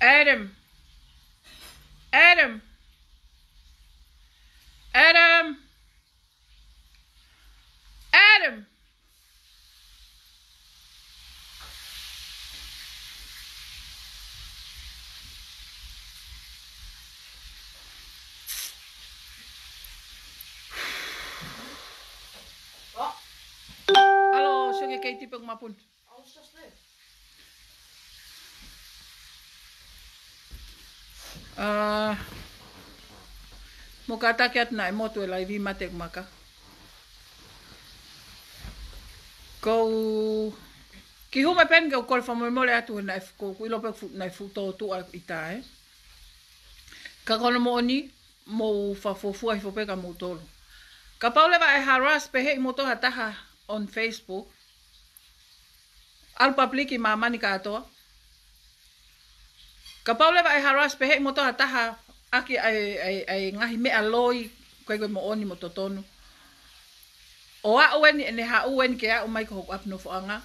Adam. Adam. Adam. Adam. Hallo, zong ik even op mijn punt. whakatake atu nai e motu e lai vi mate kumaka. Kou... Ki hume pene kou kore whamoe mole atu e nai fuku, kui lope kufu nai fuku tō tū i tā e. Ka kona mo oni, mō whafofua i whopeka mō tōru. Ka paule wa e haras pehe i motoha taha on Facebook. Al papliki mā manika atoa. Ka paule wa e haras pehe i motoha taha aki ai, ai, ai ngahi mea loi koe koe mo oni mo totonu. O a ni ene ha ueni ke a mai ko hoku apno fuanga.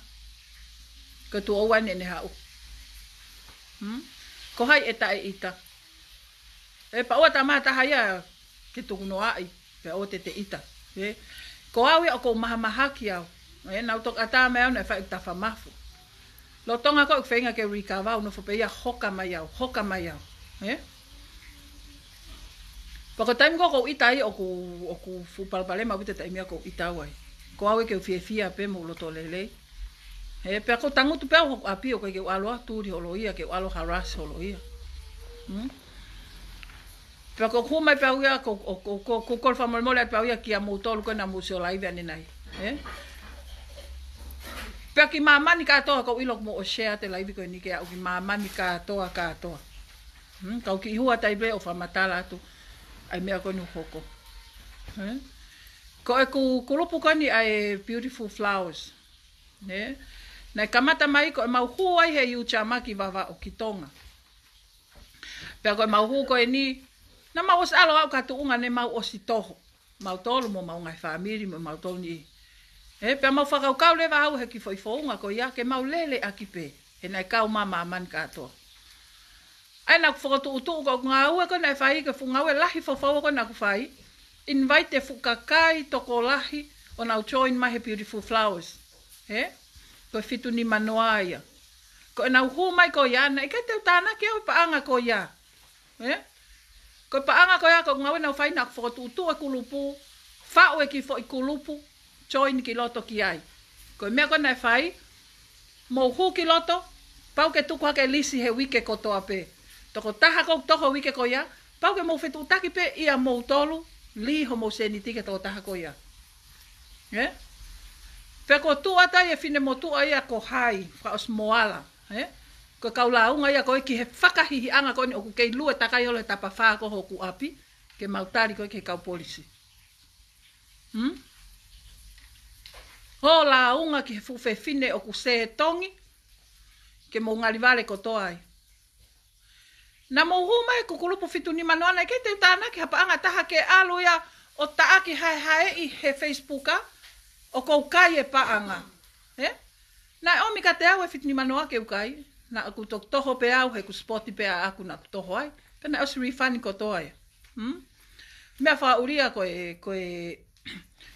Ko tu o ueni ene ha u. Hmm? Ko hai e tae ita. E pa ua ta maa ia ki tuku no ai. Pe o te te ita. E? Ko awe o ko maha maha ki au. E nau tok a taa mea unai fai e utafa mafu. Lo tonga ko ik feinga ke rika vau no fupe ia hoka mai au. Hoka mai au. Eh? Pa ko taimi ko ko ita i oku oku fu palpale ma vite taimi ko ita wai. Ko awe ke fie fie ape mo loto lele. He pe ko tangu tu pe ko api o ke alo tu ri holo ia ke alo haras holo ia. Hm? Pe ko ku mai pe au ia ko ko ko ko ko fa mol mol pe au ia ki a mo to lu ko na museo lai ve ani nai. He? Pe ki mama ni ka to ko ilo mo o share te lai vi ko ni ke au ki mama ni ka to ka to. Hm? Ka ki hua tai be o fa matala tu ai mea konu hoko. Ko e ku kolopu kani ai beautiful flowers. Ne? Nei kamata mai ko e mauhu ai he iu chamaki vava o kitonga. Pea ko e mauhu ko e ni, na mau os alo au katu unga ne mau osi toho. Mau tolu mo mau ngai whaamiri mo mau tolu ni. He, pea mau whakau kau lewa au he ki foifo unga ko ia ke mau lele aki pe. He nei kau mama man katoa ai na fo to to ko nga u ko na fai ko fu nga u e lahi fo fo ko na fai invite fu e kakai to ko lahi on our join my beautiful flowers he ko fitu ni manoaia ko na hu mai ko ya na ka te tana ke o pa anga ko ya he ko pa anga ko ya ko nga u na fai nak fo to to ko lupu fa o e ki fo ko lupu join ki loto ki ai ko me ko na fai mo hu ki loto Pau ke tu ko hake lisi he wike koto ape toko taha kou toko wike koia, pau ke mou fetu taki pe ia mou tolu, li ho mou seni tike toko taha koia. Eh? Pe tu ata ia e fine motu tu ia ko hai, fa os moala. Eh? Ko kaula unga ia ko ki he whakahihi anga koni oku kei lue takai ole tapa whaa ko hoku api, ke mautari ko ke kau polisi. Hmm? Ho la unga ki he fufe fine oku se tongi, ke mou ngari vale ko ai na mo hu mai ko kulupu fitu ni manua na kete ta ke hapanga ta ha ke alo ya o ta ki hai hai i he facebooka o ko kai e paanga he na o ka te awe fitu ni manua ke ukai na aku tok toho pe au he ku spoti pe aku na toho ai tena o siri ko to ai hm me fa uria ko e ko e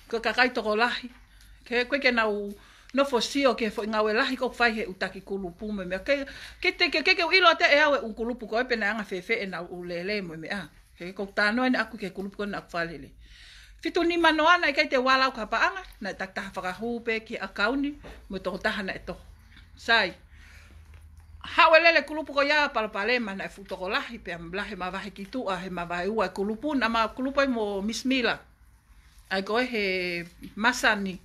ko ka ko lahi ke koe ke na u no fo si o ke fo nga we lahi ko fai he utaki kulupu me me ke ke te ke ke ke ilo te e awe kulupu ko pe na nga fe fe e, e na u le le mo me a he ko ta no en aku ke kulupu ko na fale le fitu ni mano ana ke te wala ka pa anga na tak e ta fa ka hu pe ki akauni mo to ta hana eto sai ha we le le kulupu ko ya pa pa le ma na e fu to ko lahi pe am blahi ma va he ki tu a he ma va u a kulupu na ma kulupu mo mismila ai ko he masani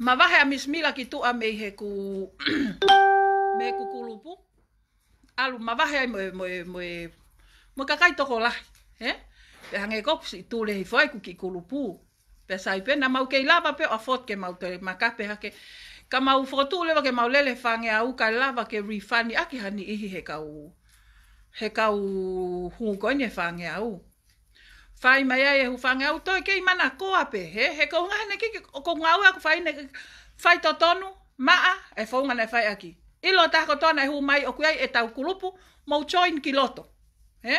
Ma wahe a Miss Mila ki tua me he ku... me ku kulupu. Alu, ma wahe a moe, moe, moe... Moe kakai toko lahi. He? Pe hange kopu si tūre hi fwai ku ki kulupu. Pe sai pe, na mau kei lava pe o a fot ke mau tere. Ma kape hake... Ka mau fotu lewa ke mau lele fange a uka lava ke rifani aki hani ihi he kau... He kau hunko ine fange a uka fai mai ai e hufanga au to kei mana koa pe, he, he ko nga hane kiki, ko ngā ua ku fai ne, fai to tonu, maa, e fonga ne fai aki. lo e ta ko tona e hu mai o ai e tau kulupu, mou choin ki loto, he?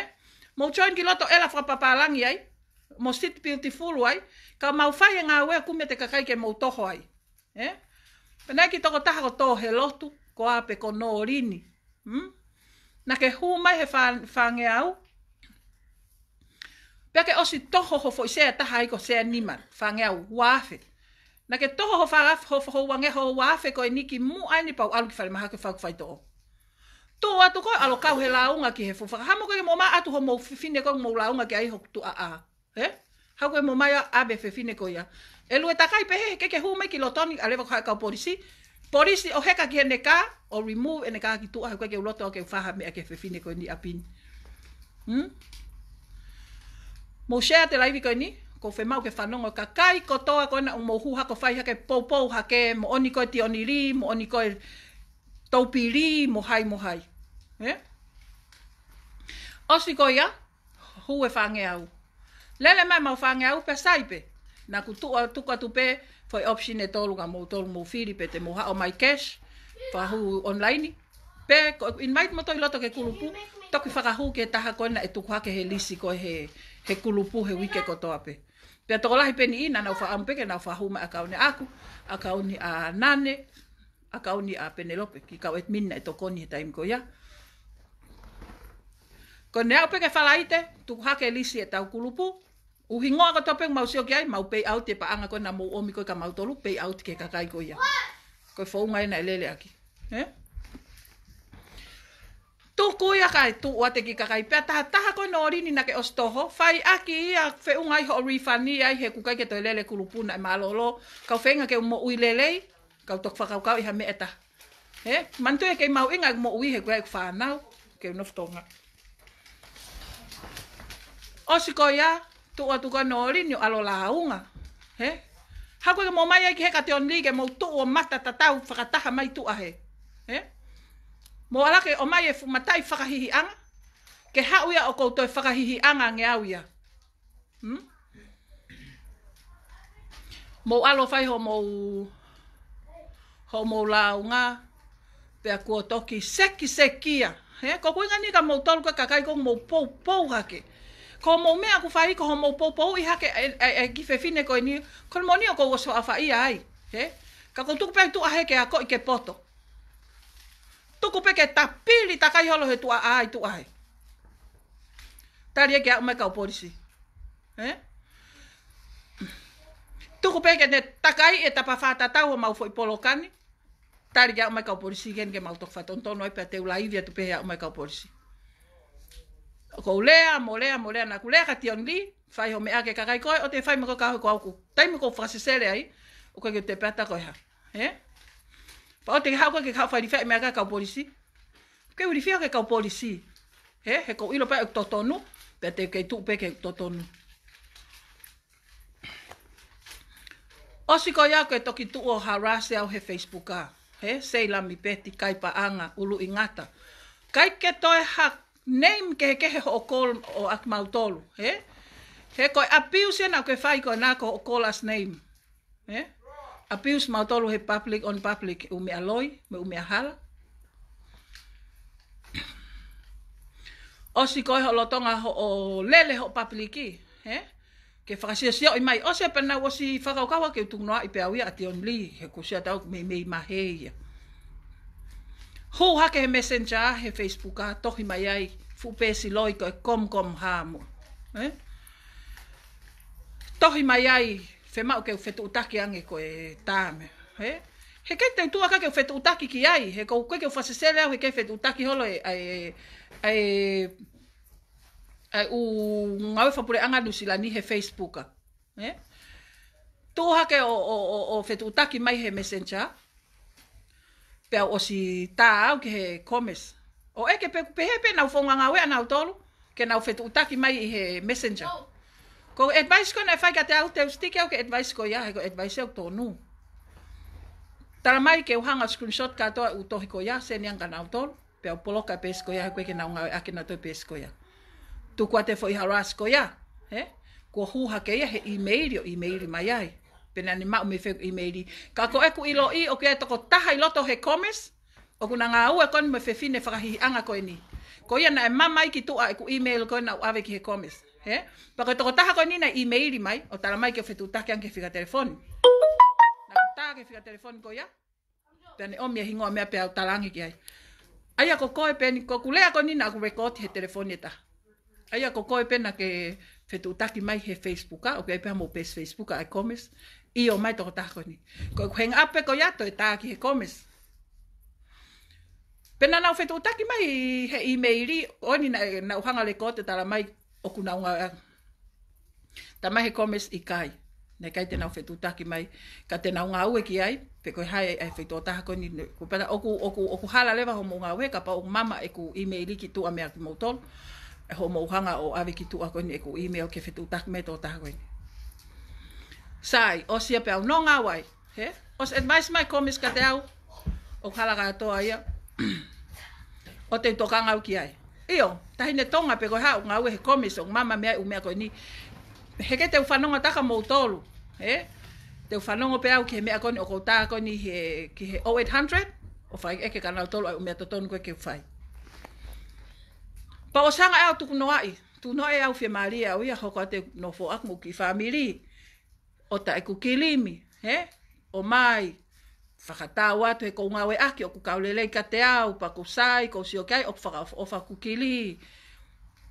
Mou choin ki loto, ela whapapalangi ai, mo sit beautiful ai, ka mau fai e ngā ua kume te kakai ke mou toho ai, he? Pena ki toko taha ko tō he lotu, ko ape ko no rini, hm Na ke hu mai he whangea au, Pea ke osi toho ho fo i sea taha i ko sea nima, whangea wafe. Na ke toho ho whara ho fo wange ho wafe ko e niki mu aini pau alu ki whare maha ke whau kwhai to'o. Tō atu koe alo kau he launga ki he fufaka. Hamo koe ke mō atu ho mō whine koe mō launga ki ai ho tu a a. He? Hau koe mō mai abe whine koe ia. E lue takai pehe ke ke hume ki lotoni a lewa kai kau polisi. Polisi o heka ki hene ka o remove ene ka ki tu a hau koe ke uloto o ke whaha mea ke whine koe ni apini. Hmm? mo share te live ko ni ko fe mau ke fanongo ka kai kotoa toa ko na o mo huha ko fai hake popo ke mo oni ko ti oni ri mo oni ko taupiri mo hai mo hai he yeah? osi ko ya hu e fange au lele mai mau fange au pe saipe na ku tu tu ka foi option e tolu ga mo tolu mo firi pe te mo ha o mai cash fa hu online pe in mai mo to loto ke kulupu toki fa hu ke taha ko na e tu ke he lisi ko he he kulupu he wike kotoa pe. Pea toko lahi peni ina na ufa ampeke na ufa hume a kauni aku, a kauni a nane, a kauni a penelope, ki kau et minna e tokoni he taim ko ya. Ko ne au peke falaite, tuku hake lisi e tau kulupu, uhi ngoa kotoa pe mau sio kiai, mau pei out e pa anga ko na mou omi ko e ka mau tolu, pei out ke kakai ko ya. Ko fo e unga ena e lele aki. Eh? kui a kai tu o te ki kakai. Pea taha taha koe no orini na ke ostoho. Fai aki i fe unga iho o rifani ai he kai ke toi lele kulupuna e malolo. Kau whenga ke umo ui lelei. Kau tok whakaukau iha me eta. He? Mantu e ke mau inga umo ui he kua e kwhanau. Ke unoftonga. Osi koe ya tu o tuka no orini o alola aunga. He? Hakoe ke mo mai aiki ka te onri ke mo tu o mata tatau whakataha mai tu ahe. He? he? mo ala ke o mai e fu whakahihi anga, ke hau ia o koutou whakahihi anga nge au ia. Hmm? Mo alo fai ho mo ho mo launga pe a kua toki seki sekia. He, ko koe ngani ka mo tolu ka kai kong mo pou pou hake. Ko mo mea ku fai ko ho mo pou pou i hake e, e, e gife fine ni, ko mo ni o ko waso a fai ai. He, ka kong tuku tu a heke a ko i ke poto tuku peke tapili takai holo he tua ai tu ai. Tari kia umai kau polisi. Eh? Tuku peke ne takai e tapafata tau o maufoi polokani. Tari kia umai kau polisi gen ke mautok fatu. Ntono ai pia teu laivia tu pehea umai kau polisi. Ko ulea, molea, molea, na kulea kati onli. Fai ho mea ke kakai koe o te fai mako kahu kua uku. Taimiko frasisele ai. Ukoi kia te pia takoi ha. Eh? Pa o te hau kai ke kau di whae me kai kau polisi. Ke uri whia kai kau polisi. He, he kau ilo pae uk totonu, pe te kei tuk pe kei uk totonu. Osiko si koi ko e toki tu o harase au he Facebooka. He, sei lami peti kai pa anga ulu ingata. Kai ke toi ha name ke he ke he ho o o ak mautolu. He, he koi apiusia na koe whai koi nā ko o kolas us name. He, a pius mautolo he public on public e u mea loi, me u mea hala. Osi koe ho lo tonga ho o lele ho papiliki, he? Ke whakasia sia o mai, osi apena o si whakaukawa ke utungnoa i pea uia a te onli, he kusia tau me mei maheia. Ho hake he messenger, he facebooka, tohi mai ai, fupesi loi koe kom kom hamo. Eh? Tohi mai ai, fema o ke fetu utaki ange ko e tame he he ke te tua ka ke fetu utaki ki ai he ko ke ke fase sele au ke fetu utaki holo e ai ai ai u ngawe fa pure anga dusila ni he facebook he tu ha ke o o o, o fetu utaki mai he messenger pe o si ta au ke comes o e ke pe pe pe na ufonga ngawe na utolu ke na fetu utaki mai he messenger oh. Ko advice ko na fai ka te au teo stike au ke advice ko ia, he ko advice au tonu. Tara mai ke uhanga screenshot ka u tohi ko ia, se nianga nao tonu, pe au polo ka pesko ya, he koe ke naunga ake na toi pesko ya. Tu kua te fai haras ko ia, he? Ko huha ke ia, he e-mail yo, e-mail mai ai. Pena ni mao me fai e-mail. Ka ko eku ilo i, o kia toko taha loto he commerce, o kuna ngā ua koni me fefine whakahihi anga koe ni. Ko ia na e mamai ki tua e ku e-mail koe na uawe ki he commerce he? Pa ko toko taha ko nina email mai, o tala mai ke o fetu taha ke anke whika telefoni. Na taha ke whika telefoni ko ia, pene o mia hingoa mea pea o talangi ki ai. Aia ko koe pene, ko kulea ko nina ako rekoti he telefoni ta. Aia ko koe pene ke whetu taki mai he Facebooka, o kei pia mo pes Facebooka ai komes, i o mai toko taha ko ni. Ko heng ape ko ia to e taha ki he komes. Pena nau whetu taki mai he e-maili, o ni na, e na uhanga le kote tala mai o kuna unga ang. Eh, Ta mahe komes i kai. Ne kai tēnau whetū taki mai. Ka tēnau ngā ue ki ai. Pe koi hai ai eh, whetū taha koni. Ko pata oku, oku, oku hala lewa homo unga ue. Ka pa oku mama e ku email i ki tua mea ki mautolo. E homo uhanga o awe ki tua ni e ku email ke whetū taki mai tō taha koni. Sai, o sia pe au no ngā wai. He? Os advice mai komes ka te au. O kala ka toa ia. o te tokanga au ki ai. Io, tahi ne tonga pe koha unga ue he komis o mama mea umea koe ni. Heke te ufanonga taka moutolu, he? Eh? Te ufanonga pe au ki he mea koe ni o koutaka koe ni he, ki he 0800, o fai eke kana utolu ai umea totonu koe ke ufai. Pa osanga e au tuku no ai, tu no e au fie maria au ia hoko ate nofo fo akmu ki famili, o ta e kukilimi, he? Eh? O mai, whakatā watu he kou ngāwe aki o ku kaulelei ka te au, pa ku sai, ko si o kai, o whaka kukili.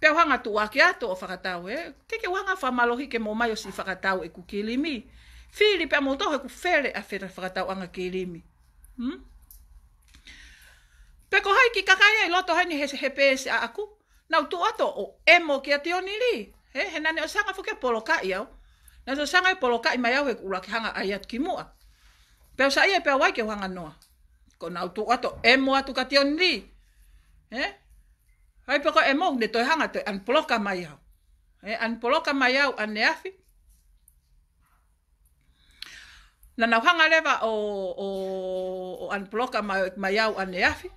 Pea hanga tu wāke ato o whakatāu e, keke wanga wha malohi ke mō o si whakatāu e kukili mi. Whiri pea mō tohe ku where a whera whakatāu anga kilimi. mi. Hmm? Pe ko hai ki kakai ai loto hai ni he, he a aku. Nau tu ato o emo ki a te oniri. He, he nane o sanga fukia poloka ka iau. Nau sanga e polo i mai au e ku hanga ai ki mua. Pe sa ia pe wai ke hanga noa. Ko nau tu ato e mo atu ka tion ri. He? Eh? Hai pe ko e mo ne to hanga te an poloka mai au. He eh, an poloka mai au an ne afi. Na nau hanga leva o, o, o an poloka mai, au an ne afi.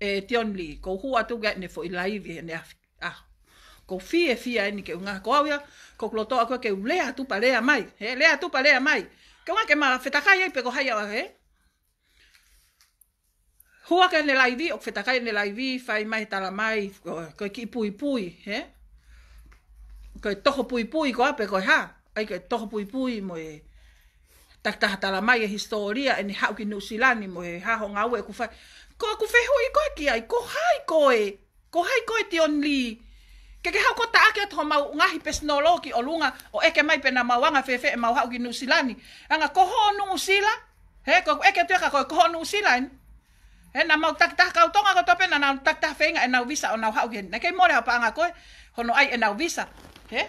E tion ri. Ko hu atu ga ne fo ilaivi e ne afi. Ah. Ko fie fia ni ke unga ko awia. Ko klotoa ko ke lea tu pa lea mai. He eh, lea tu pa lea mai. Ke wā ke mā whetakai ai peko haia wahe. Hua ke ne laivi, o whetakai ne laivi, whai mai tala mai, koe ki pui pui, he? Koe toho pui pui ko ape koe ha, ai koe toho pui pui mo e taktaha tala mai e historia e ni hau ki nusilani mo e haho ngau e kuwhai. Koa kuwhehu hui koe ki ai, ko hai koe, ko hai koe ti onlii ke ke hauko ta ake atoha mau ngahi pesnolo ki o lunga o eke mai pena mau anga fefe e mau hau ki nusilani. Anga koho nungu sila, he, ko eke tuaka koe koho nungu sila en. He, na mau takta kau tonga ko tope na nau takta feinga e nau visa o nau hau ki Na kei mole hapa anga koe, hono ai e nau visa, he,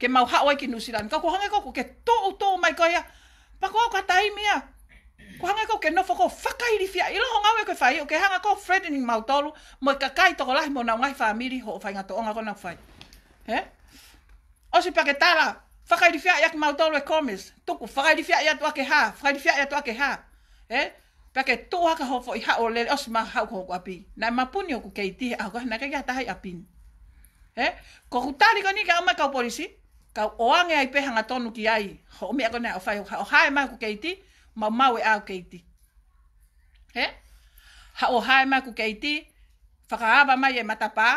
ke mau hau ai ki nusilani. Kau kuhange koko ke tou tou mai koea, pako hau kataimi ya. Pako hau Ko hanga ko ke nofo ko whakairi fia. Ilo loho ngawe ko fai O ke hanga ko Fredini Mautolu. Mo i kakai toko lahi mo na ngai whamiri ho whai ngato onga kona fai. He? O si pake tala. Whakairi fia iak Mautolu e komis. Tuku whakairi fia iatu ake ha. Whakairi fia iatu ake ha. He? Pake tōhaka hofo i hao lele. O si ma hau ko ko api. Na ma puni oku kei tihe. Ako hana kei atahai api. He? Ko kutari ko ni ka ama kau polisi. Kau oange ai hanga tonu ki ai. Ho mea kone au whai. Ho hae ma ku keiti. Ho ma mau e au keiti. He? Ha o hae mai ku keiti, whakaawa mai e matapā,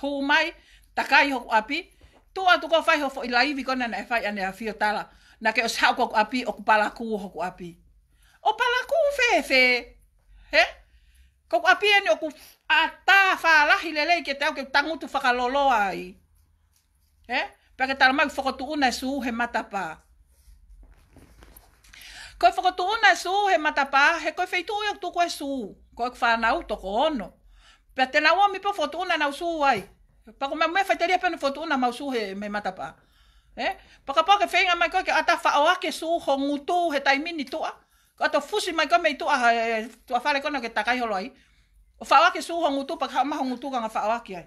hō mai, takai hoku api, tō atu kō whai hofo i laivi kona na e whai ane a fio tala, na ke o sāu kōku api, o ku palakū hoku api. O palakū whewhe! He? Kōku api ane o ku a tā whālahi lelei ke te au ke tangutu whakaloloa ai. He? Pea ke tala mai whakatu una e suu he matapā. He? Ko e whakatona e su he matapā, he ko e whaitu o tuko e su. Ko e whanau toko ono. Pea te nawa mi pa whatona nau su ai. Pako mea mea whaiteria pene whatona mau su he me matapā. Eh? Paka pake whainga mai koe ke ata whaoake su ho ngutu he taimini tua. Ko ato fusi mai koe mei tua he tua whare kona ke takai holo ai. O whaoake su ho ngutu pa kama ho ngutu kanga whaoake ai.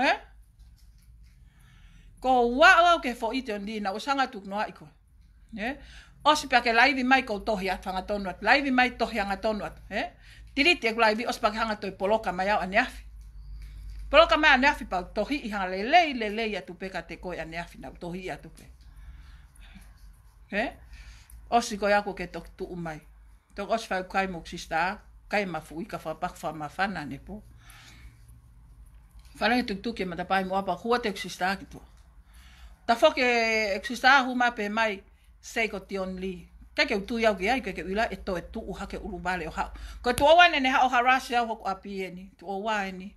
Eh? Ko wa wa ke fo ite ndi na usanga tuk noa ikoe. Yeah. Osi pa ke laivi mai kou tohi at hanga tonuat. Laivi mai tohi hanga tonuat. Yeah. Tiriti e laivi osi pa ke hanga toi poloka mai au aneafi. Poloka mai aneafi pa tohi i hanga lelei lelei atu pe ka te koi aneafi na tohi atu pe. Yeah. Osi koi ako ke tok tu umai. Tok osi pa kai moksista a. Kai mafu ika fa pak fa mafana ne po. Whanau tuk tuk e matapai mo apa hua te kusista a ki tua. Ta fok e kusista a hu mape mai. Kusista seiko tion li. Kei keu tui au ki ai, kei keu ila e to e tu uha ke ulu bale o hau. Koe tu owa nene hao harasi au hoku api e ni, tu owa e ni.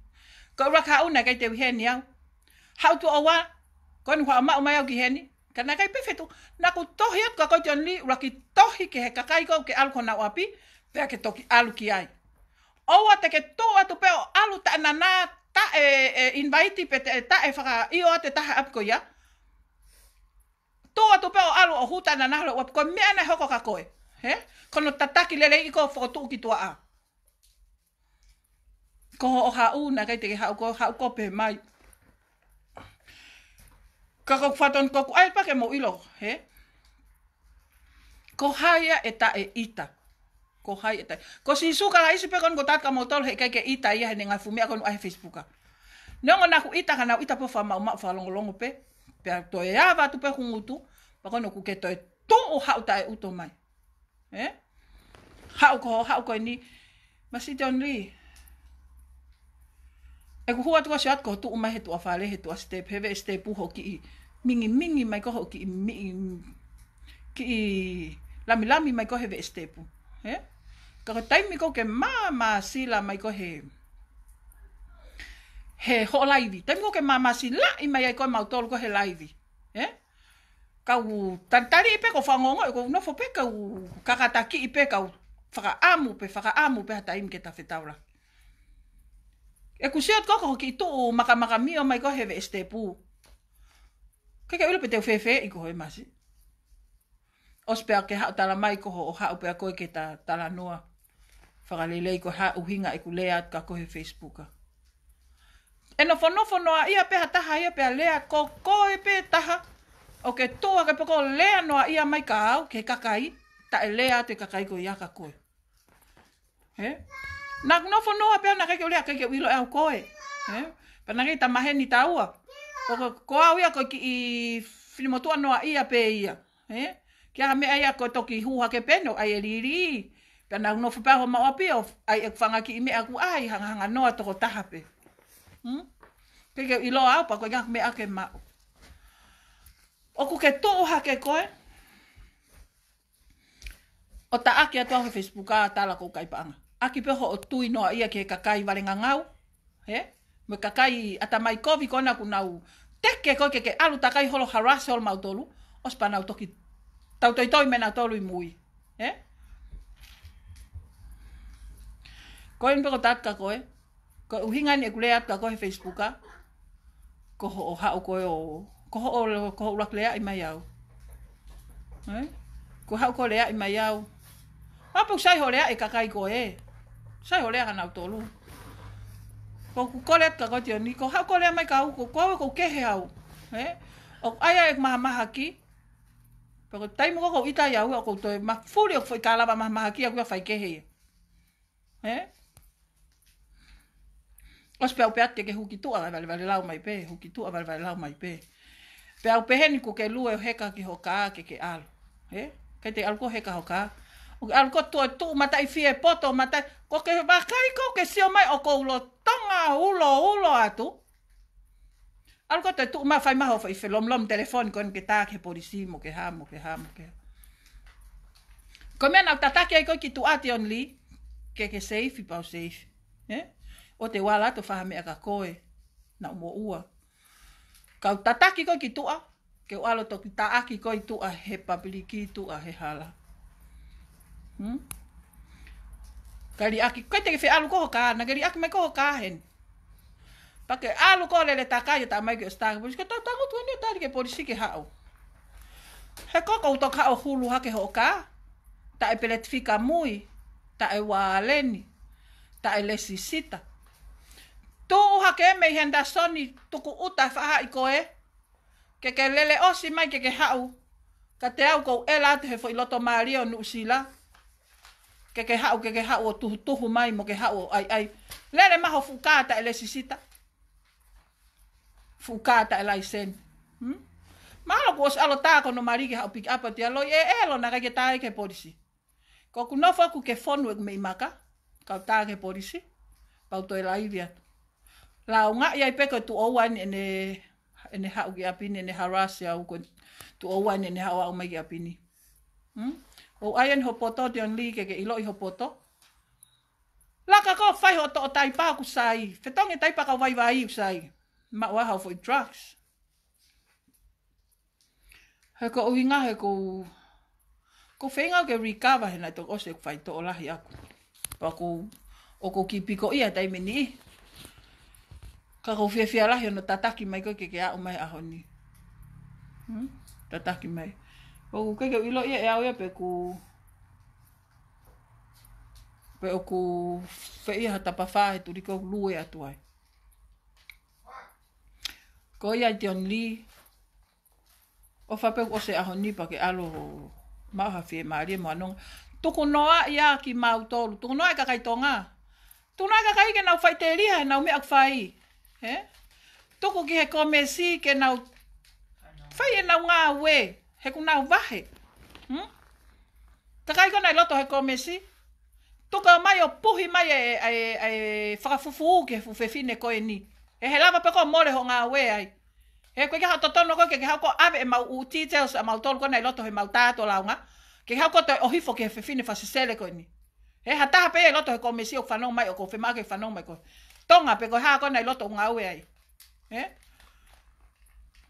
Koe ura ka una kei te wiheni au. Hau tu owa, koe ni hua amau mai au ki heni. Kana na kai pifetu, na ku tohi atu ka koe tion li, ura ki tohi ke he kakai kou ke alu kona o api, pea ke toki alu ki ai. Owa te ke tō atu peo alu ta nana ta e, e pe te ta e whaka i o ate taha apiko ia o huta na na wa ko me ana hoko ka koe he kono tataki lele i ko fo ki tua a ko o ha u na kai te ha ko ha ko pe mai ka ko faton ko ai pa ke mo ilo he ko haia eta ta e ita ko hai e ta ko si su ka ai pe kon ko ka mo tol he kai ke ita ia he nga fumia kon ai facebooka Nongo na ku ita kana ita po fa ma ma fa pe pe to e ava tu pe hungutu. Pakono ku ke toi to o hau tae uto mai. Eh? Hau ko, hau ko ni. Masi te onri. E ku hua tuwa se atko, tu umai he tuwa whare he tuwa step. Hewe e step uho ki i mingi mingi mai koho ki i mingi. Ki i lami lami mai koho hewe e step. Eh? Kako taimi ko ke mama sila mai ko he he ho laivi. Taimi ko ke mama sila i mai ai ko e mautol ko he laivi. Eh? kau tantari i peko whangongo, kau nofo pe kau kakataki i pe kau whaka amu pe, whaka amu pe hata imi ke ta whetaura. E ku seot koko ki i tō maka maka mi o mai ko hewe este pū. Kei kei ulupe teo whewe i koho e masi. Ospea ke hau tala mai ko o hau pea koe ke ta tala noa. Whakalelei ko hau uhinga e ku lea ka kohe Facebooka. E no whanofo noa ia peha taha ia peha lea ko koe pe taha. Ko o ke toa ke poko lea noa ia mai ka au ke kakai, ta e lea te kakai ko ia ka koe. He? Nā kuna whanoa pēr nā keke ulea keke wilo e au koe. He? Pēr nā ta mahe ni taua. O ka ko au ia koe ki i whilimotua noa ia pe ia. He? Kia ha mea ia koe toki huha ke peno, ai e riri. Pēr nā kuna whanoa pēr ho mao api ai e kwhanga ki i mea ku ai hanga hanga noa toko taha pē. Hmm? Keke ilo au pa koe ngak mea ke mao. Oku ke tō hake koe. O ta ake atu ahu Facebook a tala kou kai paanga. Aki peho o tui noa ia ke kakai valenga ngau. He? Me kakai ata mai kovi kona kunau. Teke koe ke ke alu takai holo harase ol mautolu. Ospa nau toki tautoi toi mena tolu i mui. He? Koen peko tatka koe. Ko uhingani e kule atu a koe Facebooka. Ko ho o hao koe o ko ho ko rak lea i mai au. Eh? Ko hau ko lea i mai au. Apo sai ho lea e kakai ko e. Sai ho lea hana tolu. Ko ku ko lea ka gotio ni ko hau ko lea mai ka au ko ko ko ke he au. Eh? O ai ai ma ma haki. Pero tai mo ko ita ya au ko to ma fuli foi kala ma ma haki aku fai ke he. Eh? Ospe au peat ke ke huki tua, vale vale lau mai pe, huki tua, vale vale lau mai pe. Eh? Pe au peheni ko ke lue o heka ki hoka ke ke alo. He? Ke te alo ko heka hoka. O alo ko tu mata matai fie poto mata. Ko ke wakai ko ke sio mai o ko ulo tonga ulo ulo atu. Alo ko te tu ma fai maho fai fe lom lom telefoni ko ke ta ke polisi mo ke ha mo ke ha mo ke. Ko mea nau tatake ai ko ki tu ati on li. Ke ke seifi pao seifi. He? O te wala to faha mea ka koe. Na umo Ua kau tataki koi ki tua. Ke walo toki taaki koi tua he papiliki tua he hala. Hmm? Kari aki, kai teke fe alu koho ka, na kari aki mai koho ka hen. Pake alu koho lele ta kai, ta mai ki ke ostaka polisi, ke tau tangu tuanio tari ke polisi ke hao. He koko uto ka o hulu hake ho ka, ta e peletifika mui, ta e waaleni, ta e lesi sita. Hmm? Tō o hake me hen da soni tuku uta faha i koe. Ke ke lele si mai ke ke hau. Ka te au kou e lātu he fwoi loto maari o nuusila. Ke ke hau ke ke hau o tuhu tuhu mai mo ke hau o ai ai. Lele maho fukata e le sisita. Fukata e lai sen. Hmm? Maalo ku osi alo tāko no maari ke hau piki apa te aloi e elo na kake tāi ke polisi. Ko kunofa ku ke fonu e kumei maka. Kau tāke polisi. Pauto e lai viatu la o ngā iai peka tu o wan e ne, e ne hau ki apini, e ne harasi au ko tu o wan e ne hau au mai ki apini. Hmm? O ai en hopoto di on li ke ke ilo i hopoto. La ka ko fai ho to o taipa ku sai. Fetong tai pa ka vai vai sai. Ma wa hau foi drugs. He ko ui ngā he ko... Ko whenga ke recover he nai tok ose ku fai to o lahi aku. ko... O ko ki piko ia me ni ka ko fia fia la hono tataki mai ko ke ke a o mai a hm hmm? tataki mai o ko ke ilo ia e ia pe ku pe o ku fe ia ta pa fa e tu riko lu e atu ai ko ia te onli o fa pe o se a honi pa ke alo ma ha fie ma rie mo tuku noa ia ki mau tolu tuku noa e kakai tonga tuku noa e kakai ke nau fai te riha e nau mea kufai ia He? Toko ki he kome si ke nau... Whai e nau ngā we, he ku nau wahe. Hmm? Takai kona i loto he kome si. Toka mai o puhi mai e, e, e, e whakafufu uke fufefine koe ni. E he lava peko mole ho ngā we ai. He koe ke hao totono koe ke ke hao ko ave e mau u details a mau tolu kona i loto he mau tato launga. Ke hao ko te ohifo ke fefine fasisele koe ni. He hataha pe e loto he kome si o whanau mai o ko whemake whanau mai koe tonga pe ko hako nei loto nga ue ai. Eh?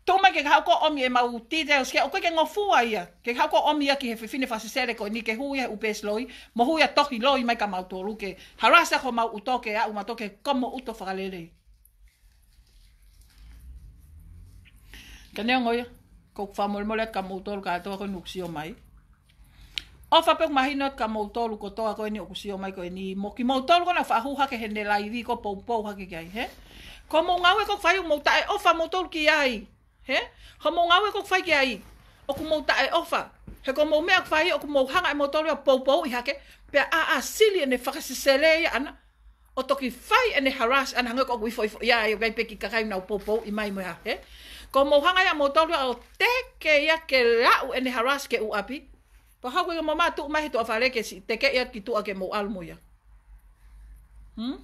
Tō mai ke hauko omi e mau tī te o koe ke ngofua ia. Ke hauko omi ia ki he whiwhine whasisere koe ni ke hui e upes loi. Mo hui toki loi mai ka mau tōru ke harasa ko mau utoke a umatoke komo uto whakalere. Ka neongoia, kouk whamore mole ka mau tōru ka atoa ko nuksio mai. Ofa fa pe mai no ka motolu ko toa ko ni o kusio mai ko ni mo ki motolu na fa huha ke hene lai vi ko pou pou ha ke kai he ko mo nga ko fai yu motai o fa motolu ki ai he ko mo nga ko fai ki ai o ku motai o fa he ko me ak fai o ku mo hanga e motolu a pou pou ha ke pe a a sili ne fa se sele ana o toki fai ene haras ana hanga ko wifo ifo ya yo gai peki kakai na pou pou i mai mo ha he ko mo hanga ya o te ke ya ke la u ene haras ke u api Pa hako yo e mama tu mahi tu afareke si teke ia ki tua ke mo almo ya. Hmm?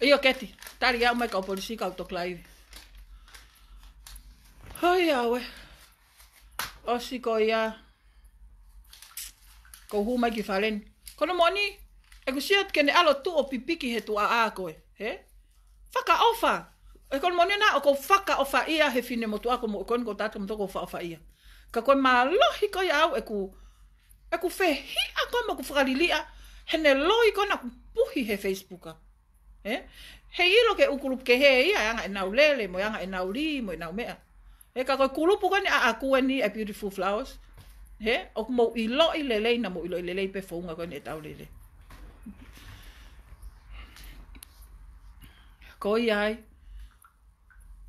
Iyo keti, tari ya umai kao polisi kao to klaivi. Hoi awe. Osi ko ya. Ko hu mai ki falen. Kono moni, e ku siat kene alo tu o pipiki he tu a a koe. He? Faka ofa. E kono moni na o ko faka ofa ia he fine motu ako mo e kono ko tatu mo toko ofa ofa ia. Ia ka koe mā lohi koe au e ku, e ku whehi a koe ma ku whakarilia, he ne lohi koe na ku puhi he Facebooka. He? he ilo ke ukurupu ke he ia, e anga e nau lele, mo e anga e nau ri, mo e nau mea. He, ka koe kurupu koe ni a akua ni a beautiful flowers. He? O ku mou ilo i lelei na mou ilo i lelei pe whaunga koe ni e tau lele. Koi ai.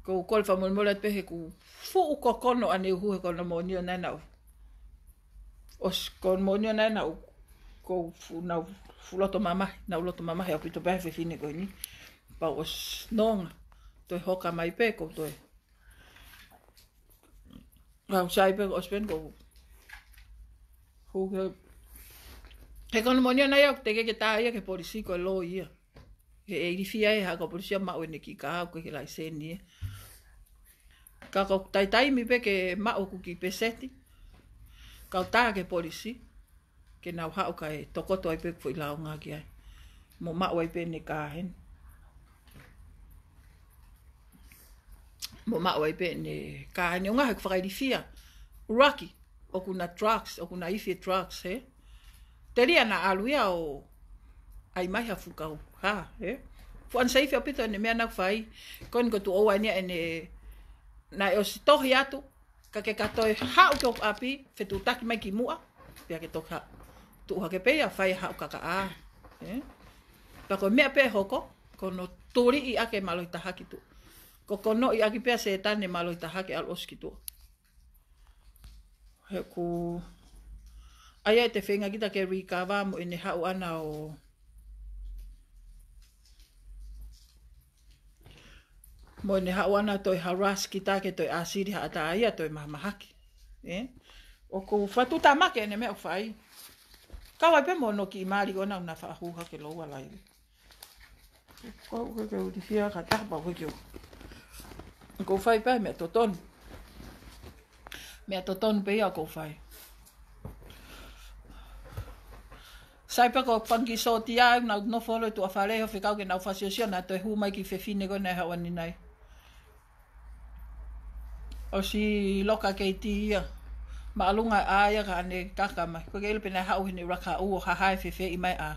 Ko kolfa mulmulat pe he ku fu'u kokono ane uhu he kona monio nai nau. Os kon monio nai nau ko fu nau fu loto mamahi, nau loto mamahi au pito pai fefine koe ni. Pa os nonga, toi hoka mai pe ko toi. Rau sai pe os pen ko hu he. He kona monio nai au teke ke ta ia ke porisiko e lo ia. He eirifia e haka porisia mao ene ki ka hau ke lai senie. He Ka kau tai mi pe ke mao kuki peseti. Kau taa ke polisi. Ke nau hao kai tokoto ai pe kui lao ngā ki ai. Mo mao ai pe ne kāhen. Mo mao ai pe ne kāhen. E o ngā hek whakai fia. Uraki. O kuna drugs. O kuna ifi drugs. He. Te ria na aluia o ai mai hafu kau. Ha. He. Fuan saifia pito ne mea nak whai. Koen ko tu owa nia ene na e o si tohi atu, ka ke katoe hau ke oku api, fe tu mai ki mua, pia ke toka tu uha ke pe ia whai hau kaka a. Eh? Pa Pako mea pe hoko, ko no tori i ake malo i tahaki tu. Ko kono i aki pea se e tane malo i tahaki al oski tu. He ku... Aia e te whenga kita ke rikawa mo ene hau ana o... Mo ne hau ana toi harass ki take toi asiri haata aia toi mamahaki. Eh? O ko fatu ta make ne mea whai. Kawa pe mo no ki mari ona una whahuha ke loa lai. Ko ko ke uri fia ka tapa ko ke. Ko whai pe mea toton. Mea toton pe ia ko whai. Sai pa ko pangi so tia na no folo tu afare ho fikau ke na fasiosia na to hu mai ki fe fine ko na hawani nai. o si loka kei ti ia. Ma alunga aia ka ane kaka mai. Koe kei lupina hau hini raka uo ha hae fe fe i mai a.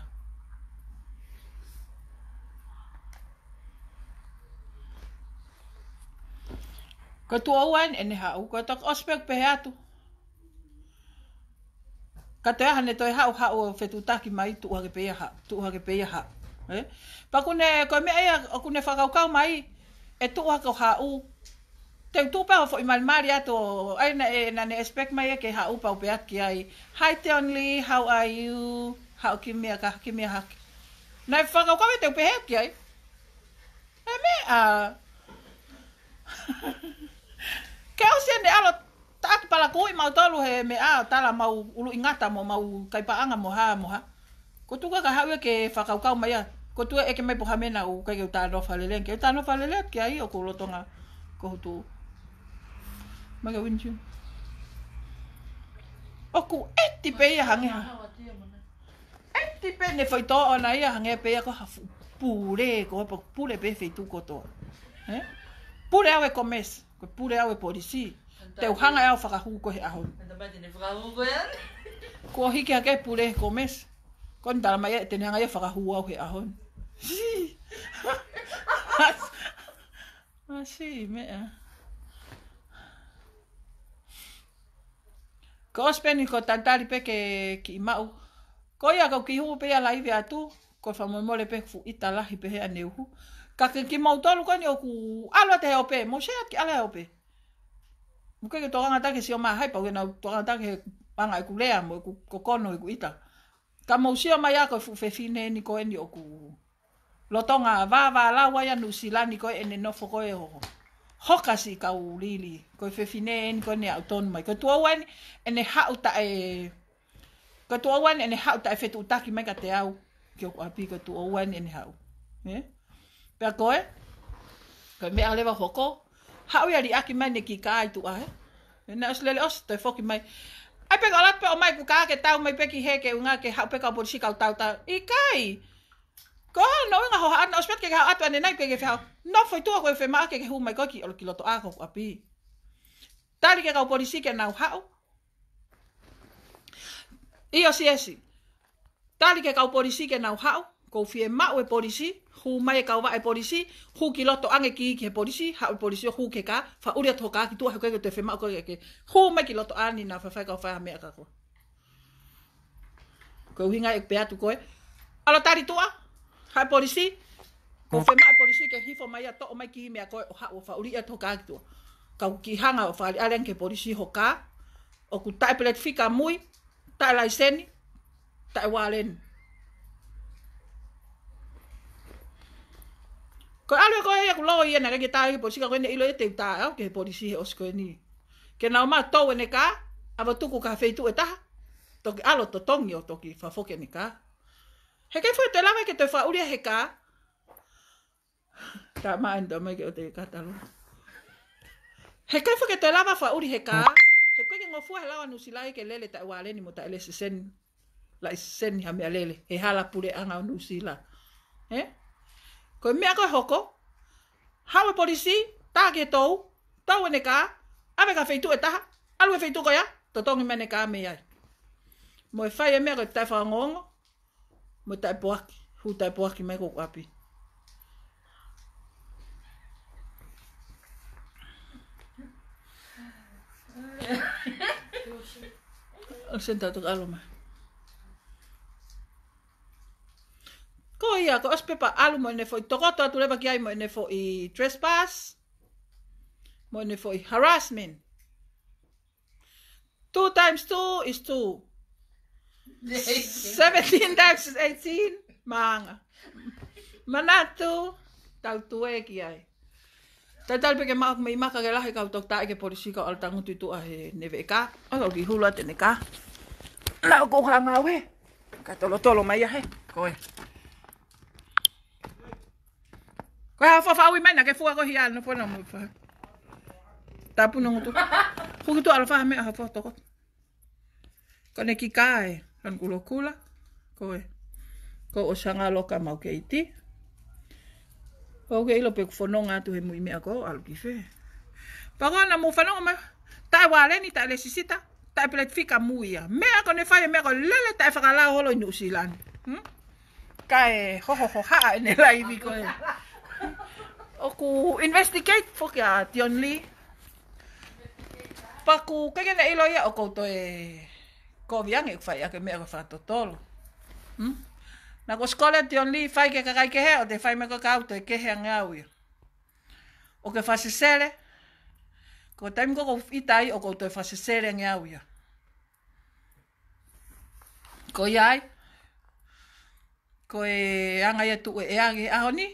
Ka tu auan ene hau, ka tak ospek pe hatu. Ka te ahane toi hau hau o fetu taki mai tu hake pe iaha, tu hake pe iaha. Eh? Pakune, koe mea ea, kune whakaukau mai, e tu hake o hau, te tu pa fo mal mari ato ai na e, na ne expect mai e ke ha upa upa ki ai hi te only how are you how ki me ka ki me ha na fa ka ka te pe ki ai e me a ke o sen de alo ta ki pala ko mau tolu he me a tala mau ulu ingata mo mau kaipaanga mo ha mo ha ko tu ka ka ke fa ka ka mai ko tu e ke mai po ha u kai ke ta no fa le no fa ki ai o ko lo ko tu Maka winchu. Oku eti pe ia hange ha. Eti pe ne fai toa ana ia hange pe ia koha pure ko pa pure pe fai tuko to. Eh? Pure au e komes, pure au e polisi. Te uhanga au whakahu ko he ahon. Ko hiki hake pure e Ko ni tala mai e tene hanga ia whakahu au he ahon. Si. Ah si, mea. Ah Ko ospeni ko tantari peke ki imau. Ko ia kau ki hu pe ala iwe atu. Ko fa mole pe fu ita lahi pe hea neuhu. Ka ken ki mau tolu koni oku alwa te heope. Mo shea ki ala heope. Mkoi ke toranga take si o maa haipa. Ue na toranga take panga eku lea mo eku kokono eku ita. Ka mau si o maa yako fu fe fine ni ko eni oku. Lotonga va va la wa ya nu silani ko ene no foko e hoho hokasi ka ulili ko fe fine en ko ne auton mai ko tu wan ene hauta e ko tu wan ene hauta e fetu taki mai ka te au ki o api ko tu wan ene hau ne eh? pe ko e ko me aleva hoko hau ya di aki mai ne ki ka ai tu ai eh? e ne as lele os te foki mai ai pe ka lat pe o mai ku ka ke tau mai pe ki he ke unga ke hau pe ka por si ka tau ta i kai Ko no nga ho ana ospet ke ha atwa ne nai ke fa. No foi tu ko fe ma ke ke hu mai ki o kiloto a ko api. Tali ke ka polisi ke nau hau. Io si esi. Tali ke ka polisi ke nau hau. Ko fie ma o polisi hu mai e ka wa e polisi hu kiloto ange ki ke polisi ha polisi hu ke ka fa uri to ka ki tu ha ke te fe ma ko ke hu mai kiloto ani na fa fa ka fa me ka ko. Ko hinga e pe atu ko. Alo tari tua, Hai polisi. Ko fe mai polisi ke hi fo mai o mai ki me ko ha o fa uri ato ka to. Ka ki hanga o fa alen ke polisi ho ka O ku tai pelet fika mui. la lai seni. wa len Ko alo ko e ku lo ye na ke tai polisi ka ko ne lo e te ta o ke polisi he osko e ni. Ke na ma to ne ka. tu ku ka fe tu eta. Toki alo to tongi o ki fa fo ke ni Ka. He kei fwe te lawe ke te whauri he ka. Ta maen da mai ke o te katalo. He kei fwe ke te lawe whauri he ka. He kwe ke ngofua he lawa nusi lai ke lele ta ua aleni mo ta ele se sen. La se sen ha mea lele. He hala pure anga o nusi la. He? Ko mea koe hoko. Hawe polisi. Ta ke tou. Tau ene ka. Awe ka feitu e taha. Alwe feitu koya. Totongi mene ka me yai. Mo e fai e mea koe tae whaangongo. Mo e fai e mea koe tae whaangongo mo tai poaki, hu tai poaki mai ko api. O senta to aluma. Ko ia ko aspepa aluma ne foi to gato atu leva ki ai mo ne foi trespass. Mo ne foi harassment. Two times two is two. 17,18 maanga. Manatu, tau tue ki ai. Tai tai peke maa kumei maka ka lahi kau tok taike porisika ala tangu tutu a he neve ka. Ala ki hula tene ka. Lau kou hanga we. Ka tolo tolo mai a he. Koe. Koe hawa fafa ui maina ke fua kohi ala no fo no mui fa. Tapu nungutu. Kukitu ala faha mea fa fua toko. Kone ki kai. Kone ki kai kan kulo kula ko e ko o sanga loka mau ke iti ke ilo pe kufono nga tu he mui mea ko alu ki fe pako na mu fano ma ta e wale ni ta e le sisita ta e pelet fika mui ya mea ko ne fai mea ko lele ta e whakala holo i nusilan hmm? ka e ho ho ho ha ene lai vi ko e oku investigate fok ya tion li Paku, kaya na ilo ya o koutou e... Eh ko viange ku fai ake mea ko fai totolo. Hmm? Na ko skole te on li fai ke kakai ke hea, o te fai me ko kau te ke hea ngau ia. O ke fai sesele, ko taim ko ko itai o ko te fai sesele ngau ia. Ko iai, ko e anga ia tu e age ahoni,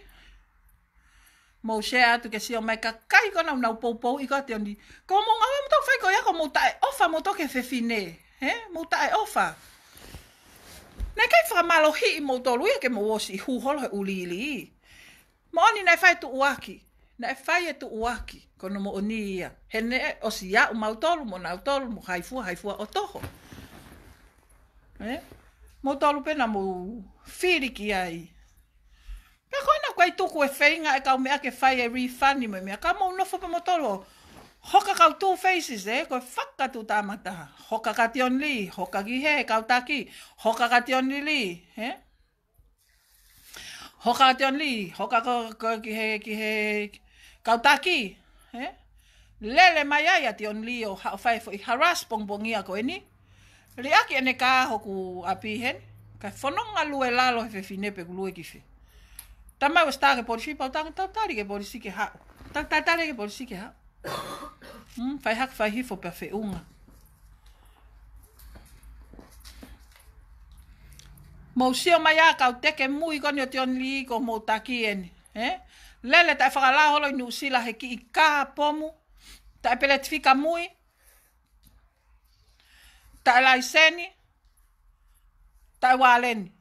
mo share atu ke sio mai kakai kona unau poupou i kua te on li, ko mo ngawe mo tau fai ko ia ko mo tae, ofa mo toke fefine. Ko mo tae, ofa mo toke fefine he mo ta e ofa na kai fra malo hi mo to lui ke mo wosi hu holo uli li mo ani na fai tu uaki na fai e tu uaki ko no mo oni ia he ne o si ya o mo na to lu mo hai fu hai fu o toho he mo to lu pe na mo fili ki ai Pe koina kwa i tuku e whainga e kau mea ke whai e refundi mo mea. Ka mo unofo pe mo tolo hoka kau two faces eh, koe whaka tu tā mataha. Hoka ka tion li, hoka ki he, kau taki, hoka ka tion li li, he? Hoka ka tion li, hoka ka ki he, ki he, kau taki, he? Lele mai ai a tion li o whae fo i haras pong pong ia koe ni. Ri aki ene ka hoku api hen, ka whanonga lue lalo hefe finepe ku lue kife. Tamai was tāke porisi, pautanga tautari ke porisi ke hao. Tautari ke porisi ke hao mm, fai haka fai hifo pia fe unga. Mousio mai a kau teke mui koni o tion liiko mou taki eni. Eh? Lele tai whakala holo i nusila he ki i ka pomu. Tai pele tifika mui. Tai lai seni. Tai waleni.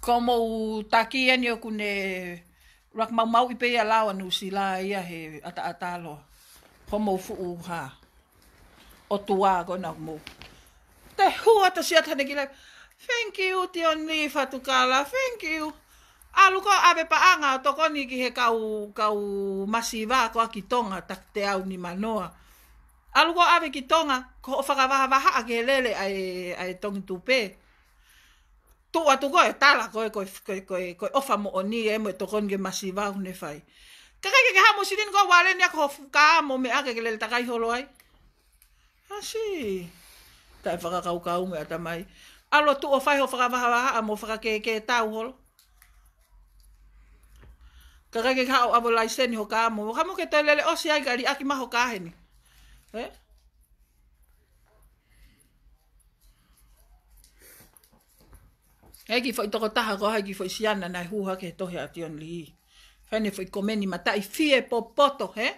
Ko mou taki eni o kune... Eh? rak mau mau i pei alau anu si la ia he ata atalo. Ho mou fu u ha. O tua go nak mou. Te hua ta si atane ki Thank you ti on ni fatu kala. Thank you. Alu ko ape pa anga o toko ni ki he kau, kau masiva ko a kitonga tak te au ni manoa. Alu ko ape kitonga ko o whakavaha waha a ke lele ai, ai tongi tupe tu atu koe tala koe koe koe koe koe ofa mo oni e mo to konge masiva une fai ka ka ka mo sidin ko wale ne ko fuka mo me ake ke le ta kai holo ai ha si ta fa ka ka ka me ata mai alo tu o fai ho fa va va a mo fa ke ke ta u holo ka ka ka ka o abo lai sen ho ka mo ka mo ke te le le o si ai ga ri aki ma ho ka he ni eh He ki fwoi toko taha ko hai ki fwoi siana nai huha ke tohe a tion li. Whene fwoi komeni ma tai fie po poto, he?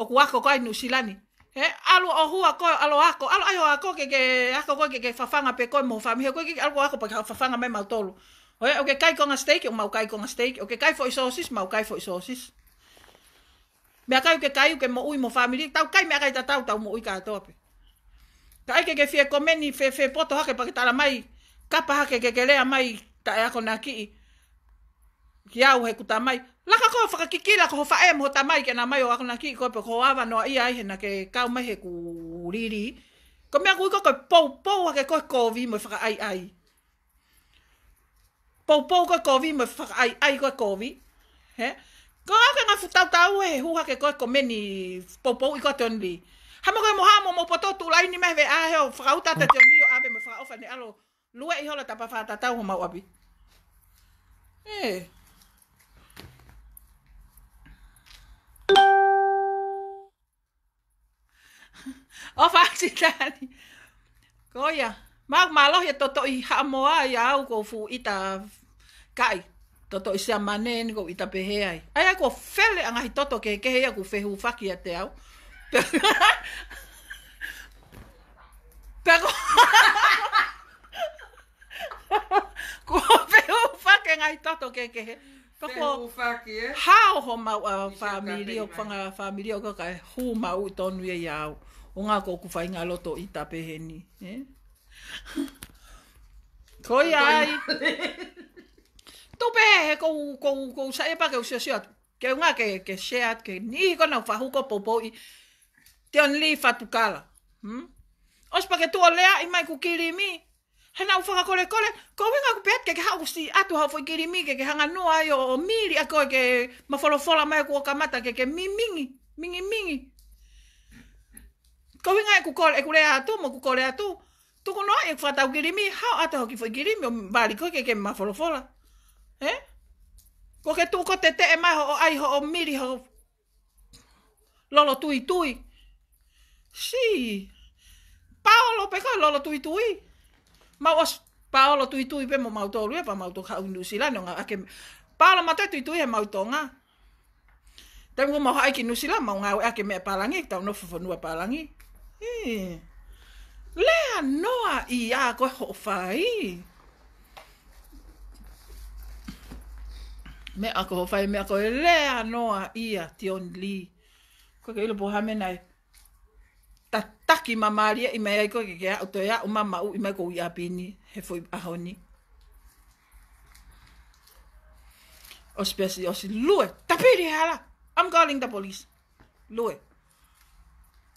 O ku ako kai nu silani. He? Alu o hua koe, alo ako, alo ayo ako ke ke ako koe ke ke fafanga pe koe mo fami. He koe ke ke alu ako pa ke fafanga mai mau tolu. O he, o ke kai konga steak, o mau kai konga steak. O ke kai fwoi sosis, mau kai fwoi sosis. Me akai uke kai uke mo ui mo family, tau kai me akai tatau tau mo ui ka atope. Ka aike ke fie komeni, fe, fe poto hake pa ke tala mai, kapa ke kekelea mai ta e ako na kii. Ki au he kuta mai. Laka koa whaka kikila ko hofa em ho ta mai ke na mai o ako na kii. Koe pe ko awa noa ia ihe na ke kau mai he ku riri. Ko mea kui koe pou pou ake ko kovi mo whaka ai ai. Pou pou koe kovi mo whaka ai ai ko kovi. He? Ko ake nga futau tau e huha ke koe ko meni pou pou i ko tionri. Hamo koe mo hamo mo pototu laini mehe ve a heo whakauta te tionri ave me whakaofa ne alo. Hamo koe mo hamo mo pototu laini mehe ve a heo whakauta te tionri o ave me whakaofa ne alo. Lua i hola tapa fata tau ho mau api. E. Eh. o fati tani. Koia. Ma ma lo ya toto i ha mo au ko fu ita kai. Toto i se manen ko ita pehe ai. Ai ko fele anga hi toto ke ke ia ku fehu faki ya te au. Pero... Pero... ko feu fucking ngai tato ke ke ko ko fake ha ho ma o fanga o ka ka hu ma u ton ye ya o nga ko ku fai nga loto ita pe he ni eh ko ai to pe ko ko ko sa e pa ke se se ke nga ke ke se at ke ni ko na fa hu ko popo i te on li fa tu kala hm os pa ke tu olea lea i mai ku kirimi mi he nau whaka kore kore, ko winga ko pet ke ke hau si atu hau fwoi kiri mi ke ke hanga noa yo o, o miri a koe ke mawholo whola mai kua kamata ke ke mi mingi, mingi mingi. Ko winga e ku kore, e ku rea atu, mo ku kore atu, tuku noa e whatau kiri mi, hau atu hau ki fwoi kiri mi o bari koe ke ke mawholo whola. He? Eh? Ko ke tuko te te e mai ho o ai ho o miri ho lolo tui tui. Si, paolo pe koe lolo tui tui. Si. Ma os Paolo tui tui pe mo mautou lue pa mautou ka unu sila no nga ake. Paolo mate tui tui he mautou nga. Tengu mo hae ki nusila mau nga ue ake mea palangi, tau no fufonua palangi. Hii. Lea noa i a koe ho fai. Me ako ho fai, me ako lea noa i a tion li. Koe ke ilo po hame nai, tataki mamaria i mai aiko ke kea ya ea o mamau i mai kou he foi ahoni. Osi osi lue, tapiri hala, I'm calling the police. Lue.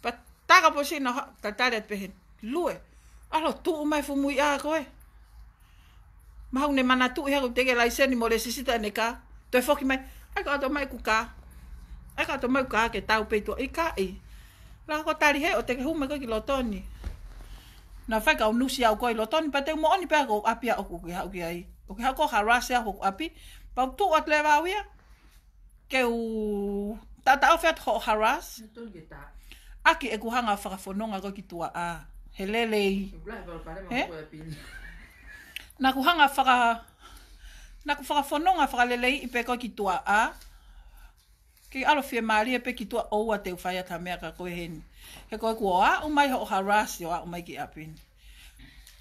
Pa taka po sina tataret pehen, lue. Alo tuu mai fumui a koe. Mahau ne mana tuu hea kou teke laiseni mo le sisita ne ka. Toi foki mai, aika ato mai kukaa. Aika ato mai kukaa ke tau peitua i ka i. la ko tari he o te ke hume ko ki lotoni. Na fai ka unusi au koi lotoni, pa te umo oni pe ako api a oku ki hau ki ai. O ki ha ko harasia a oku api, pa u tu atle vau ia, ke u tata au fiat ho haras. Aki e kuhanga a whakafononga ko ki tua a. He lelei. He? Na kuhanga a whaka... Na kuhanga a whakafononga a whakalelei i peko ki tua a ki alo fie maria pe ki tua oua te uwhai ata mea ka koe heni. He koe kua a umai ho harasi o a umai ki apini.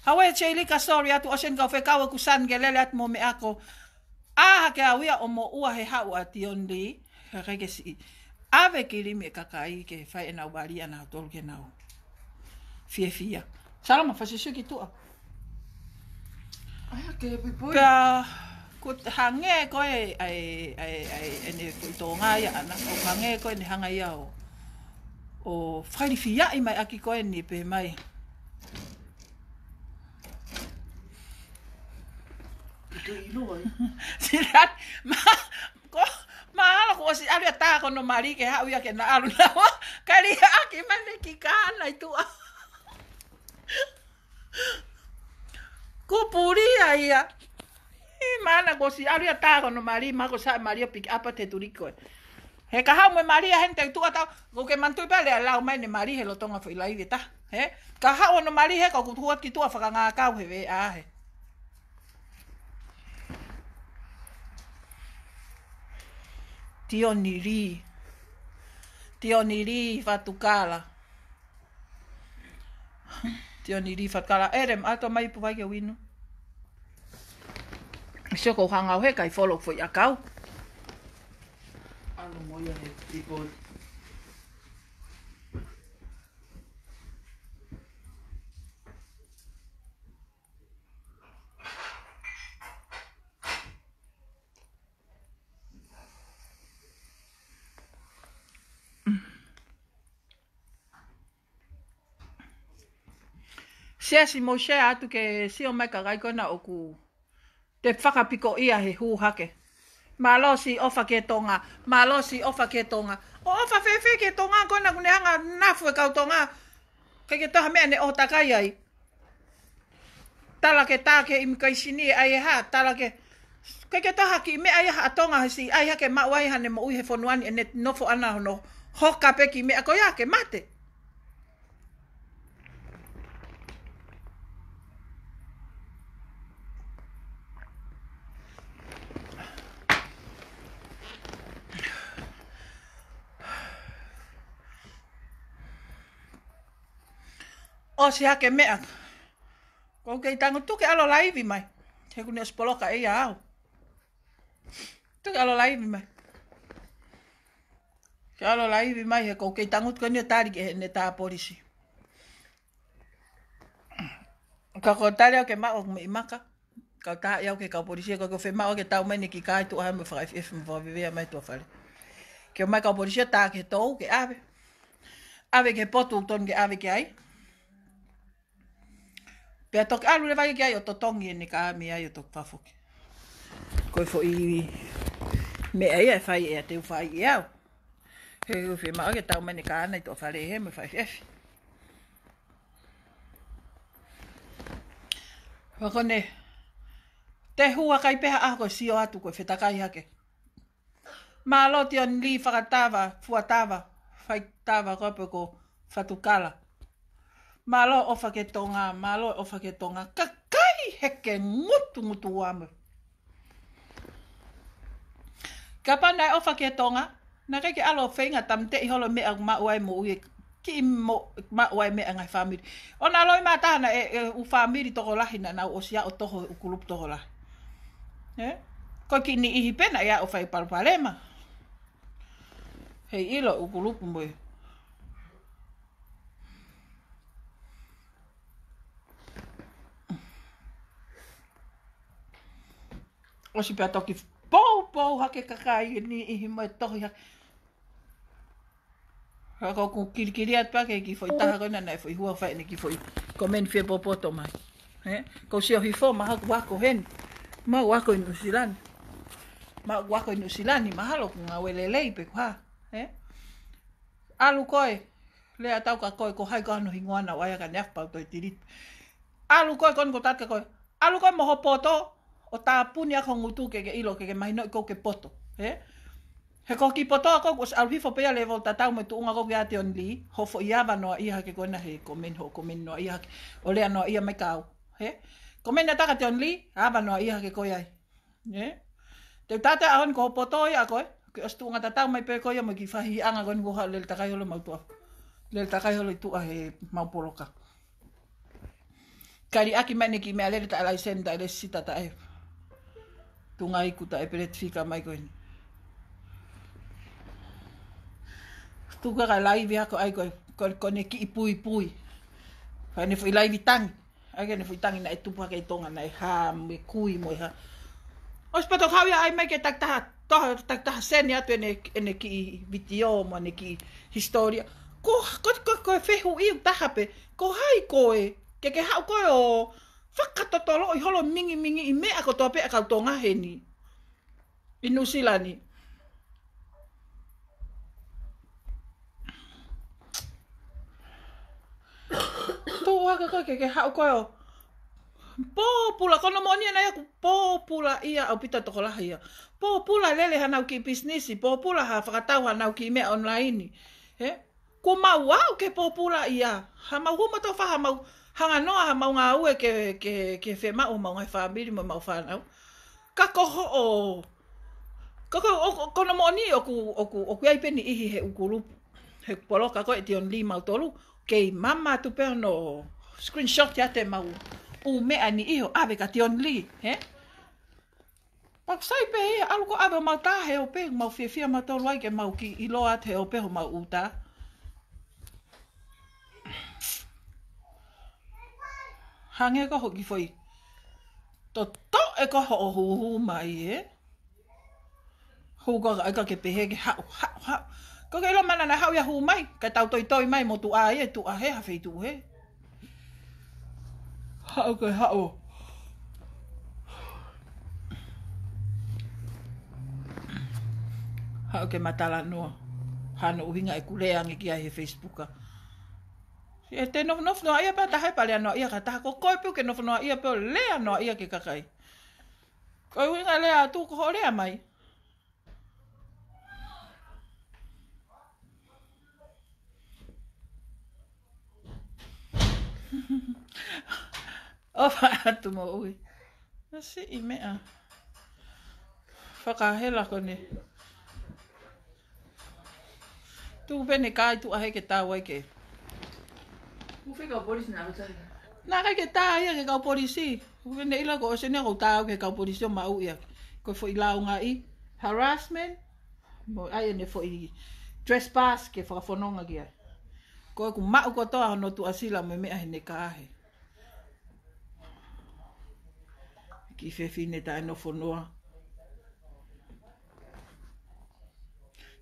Hawe che ili ka sori atu osen kau whekawa ku san ge lele atu mo me ako. A hake awia o mo ua he hau ati on li. He rege si. Ave ki limi e kakai ke whai ena wali ana hatol ke nao. Fie fia. Salama, fasisuki tua. Ai hake, pipoi. Pea ko hange ko e ai ai ai ene ko to nga ya na ko hange ko ni hanga ya o o fali fia i mai aki ko ni pe mai Si rat, ma, ko, ma ala ko si ala ta ko no mari ke ha uya ke na alu na wa, kari ha ki mani ki ka ala i tua. Ko puri ai ya I mana ko si aru ya tago no mari ma ko sa mari pick up te turiko. E. He ka ha me mari hen te tuata ko ke mantu pa le ala mai ne mari he lo tonga fo ilai de ta. He ka ha no mari he ko ku tuat ki tua fa ka ka he ve a he. Tio niri. fa tu kala. Tio fa kala. Erem ato mai pu vai ke winu. Sio ko hangau he kai follow fo ia kau. Ano moia he eh, tipo Sia si mo share atu ke si o meka gai kona oku. Ok te whakapiko ia he hake. Mā si ofa ke tonga, mā losi ofa ke tonga. O ofa whewhe ke tonga, koina kune hanga nafue kau tonga. Kei ke taha mea ne o takai ai. Tala ke tāke imi kai sini e ai e ha, tala ke... Kei ke taha ki me ai e ha atonga hasi, ai ha ke mauai hane mo uihe fonuani e ne nofo ana hono. Hoka peki me ako ia ke Mate. o si hake mea. Ko kei tango tuke alo laivi mai. He kune o spoloka ea au. Tuke alo laivi mai. Ke alo laivi mai he kou kei tango tuke nio tarike he ne taa porisi. Ka ko tari au ke mao kume imaka. Ka taa iau ke kao porisi. Ka ko fe mao ke tau mene ki kai tu ahame whakai fi efe mwa vivea mai tua whale. Ke o mai kao porisi a taa ke tou ke ave. Ave ke potu tonu ke ave ke ai. Ke ave ke ai. Pea a ah, alu rewai ki ai o to e ni ka ami ai o to pafuki. Koe fo iwi. Me ai e fai e a te ufai i au. He ufi ma oge tau mani ka ana i to fare he me fai fefi. Wakone, te hua kai peha ako si o atu koe whetakai hake. Mā loti o ni li whakatawa, fuatawa, whaitawa kopeko, fatukala. Malo o whaketonga, malo o whaketonga, ka kai heke ngutu ngutu wame. Ka pandai o whaketonga, na kai ke alo whainga tam te iholo mea ma uai mo uye ki mo ma uai mea ngai whamiri. O na loi mātana e, e, u whamiri toko lahina na o sia o toho u kulupu toko lahi. He? Ko ki ni ihi pena ia o whai ilo u kulupu mwe. Hei ilo u kulupu mwe. o si pia toki pou pou hake kakai e ni ihi mai tohi hake. Hako ku kirikiri at pake ki foi taha gona nai foi hua fai ni ki foi komen fie popoto mai. He? Kau si ohi fo maha wako hen. Ma wako inu silani. Ma wako inu silani mahalo ku ngā welelei pe kua. He? Alu koe. Lea tau ka koe ko haiko anu hingoana waiaka neafpau toi tirit. Alu koe koni ko tatka koe. Alu koe moho poto o tā puni ako ngutu ke ke ilo ke ke mahinoi kou ke poto. He? He ko ki poto ako kus alwifo pia level ta tau me tu unga koki ate on li, hofo i awa noa iha ke koina he, komen ho, komen noa iha ke, o lea noa iha mai kau. He? Komen na taka te on li, awa noa iha ke koi ai. He? Te tate ahon ko poto i ako e, ke os tu unga ta tau mai pe koi ama ki fahi anga koin kuha lel takai holo mautua. Lel takai holo i tua he mauporoka. Kari aki mene ki mea lele ta alai sen ta ele sita ta ehu tunga iku ta epiret fika mai koin. Tuga ka lai vi ako aiko ko ko ne ki ipui pui. Fa ne fui lai vitang. Aga ne fui tangi na etu pa kai tonga nai e ha me kui mo e ha. Os pato ka ai mai ke tak ta to tak ta sen ya tene ene ki vitio mo ne ki historia. Ko ko ko ko fehu e i ta hape. Ko hai ko ke ke ha ko o whakatotolo i holo mingi mingi i mea ko tope a kau tonga he ni. I nusilani. Tō waka koe ke ke hau koe o. Pōpula, kono mo ni anai aku. Pōpula ia au pita tokolaha ia. Pōpula lele hanau ki bisnisi. Pōpula ha whakatau hanau ki mea online. He? Ko mau au ke pōpula ia. Ha mau humatau whaha mau. Ha mau humatau hanga noa ha maunga ue ke, ke, ke whe o maunga i whaamiri mo mau whanau. Ka koho o... Ka koho o kona mo ni oku, oku, oku aipeni ihi he ukuru. He poloka koe ti on lima utolu. Kei mama tu pe no screenshot ya te mau. U mea ni iho ave ka ti on li. He? Pak sai pe alko ave mau tahe o pe mau fia fia matolu aike mau ki iloa te o peo mau utaa. hange ka hoki whai. Tō tō e ka ho o hu mai e. Hū ka ka ke pehe ke hau, hau, hau. Ko ke ilo mana na hau ya hu mai, ka tau toi toi mai mo tu a e tu a he ha whai tu he. Hau ke hau. Hau ke matala noa. Hano uhinga e kuleangi ki a he Facebooka. Hau e te nofo nofo noa ia pa tahai pale anoa ia ka taha ko koe piu ke nofo noa ia pa le anoa ia ke kakai. Koe winga lea atu ko ho lea mai. o pa atu mo ui. Na si i mea. Whakahela kone. Tu pene kai tu ahe ke tāwai ke Ufe kau polisi nak cari. Nak kau kita ya ke kau polisi. Ufe ni lah kau sini kau tahu ke kau polisi mau ya. Kau fui lau ngai harassment. Mo ayo ni Dress pass ke fo fonong lagi ya. Kau aku mau ko to no tu asila meme ahine kahe. Ki fefi ne ta no fonoa.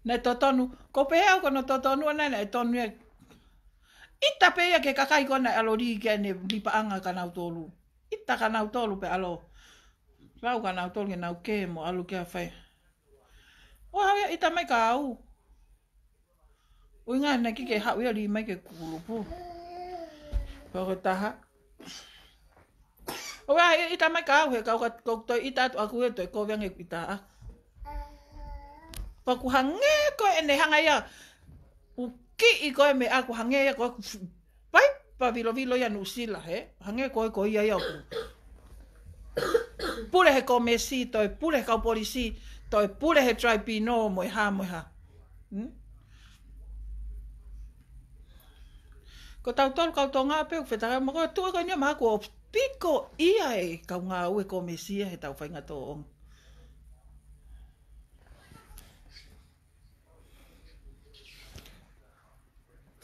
Ne totonu. Ko pe ko no totonu na ne totonu ita pe ke kakai kona alo ri ke ne li pa anga kana utolu ita kana utolu pe alo rau kana utolu ke nau ke mo alu ke afai o hau ya ita mai kau ui ngai na ki ke hau ya li mai ke kulu po pako taha o ya ita mai kau he kau kau to ita tu aku he to ko vyang e kita a pako hange ko ene hanga ya ki i koe me aku hange ia koe aku pai pa vilo vilo ia nusila he hange koe koe ia ia aku pule he komesi toi pule he kauporisi toi pule he traipino moi ha moi ha hmm? ko tau tolu kau tonga pe u fetare mo koe tu e koe ni o maku o piko ia e kau ngā ue komesi e he tau whainga tō ongi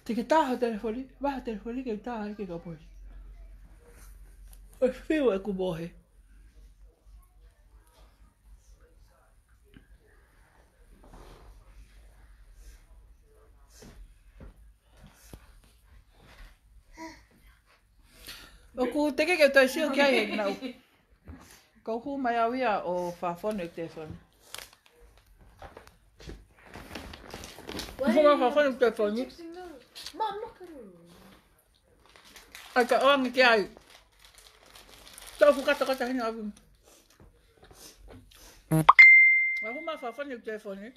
te ke tāho tere whori, waha tere whori ke tāho ke ka poi. Oi whiu e ku bohe. O ku teke ke tāi siu ki ai e nau. Kau hu mai au ia o whāwhonu i te whonu. Hvorfor har folk telefonen? Mom, look at you. I got on the guy. So I forgot to get the hang Warum mal verfahren ich davon nicht?